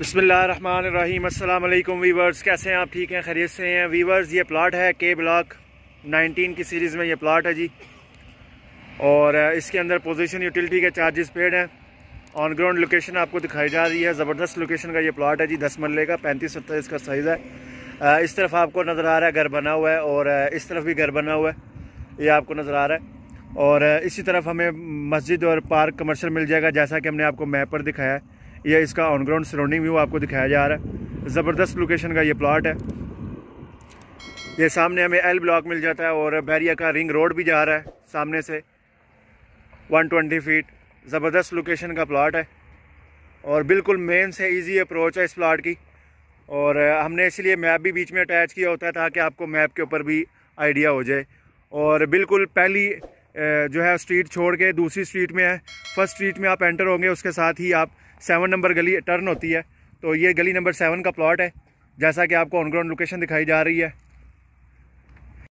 बसमीम वीवर्स कैसे हैं आप ठीक हैं खरीद से हैं वीवर्स ये प्लाट है के ब्लॉक 19 की सीरीज़ में ये प्लाट है जी और इसके अंदर पोजीशन यूटिलिटी के चार्जेस पेड हैं ऑन ग्राउंड लोकेशन आपको दिखाई जा रही है ज़बरदस्त लोकेशन का ये प्लाट है जी दस मरले का पैंतीस सत्तर इसका साइज़ है इस तरफ आपको नज़र आ रहा है घर बना हुआ है और इस तरफ भी घर बना हुआ है ये आपको नज़र आ रहा है और इसी तरफ हमें मस्जिद और पार्क कमर्शल मिल जाएगा जैसा कि हमने आपको मैप पर दिखाया है यह इसका ऑन ग्राउंड सराउंडिंग व्यू आपको दिखाया जा रहा है ज़बरदस्त लोकेशन का ये प्लाट है ये सामने हमें एल ब्लॉक मिल जाता है और बहरिया का रिंग रोड भी जा रहा है सामने से 120 फीट ज़बरदस्त लोकेशन का प्लाट है और बिल्कुल मेन से इजी अप्रोच है इस प्लाट की और हमने इसलिए मैप भी बीच में अटैच किया होता है ताकि आपको मैप के ऊपर भी आइडिया हो जाए और बिल्कुल पहली जो है स्ट्रीट छोड़ के दूसरी स्ट्रीट में है फर्स्ट स्ट्रीट में आप एंटर होंगे उसके साथ ही आप सेवन नंबर गली टर्न होती है तो ये गली नंबर सेवन का प्लॉट है जैसा कि आपको ऑन ग्राउंड लोकेशन दिखाई जा रही है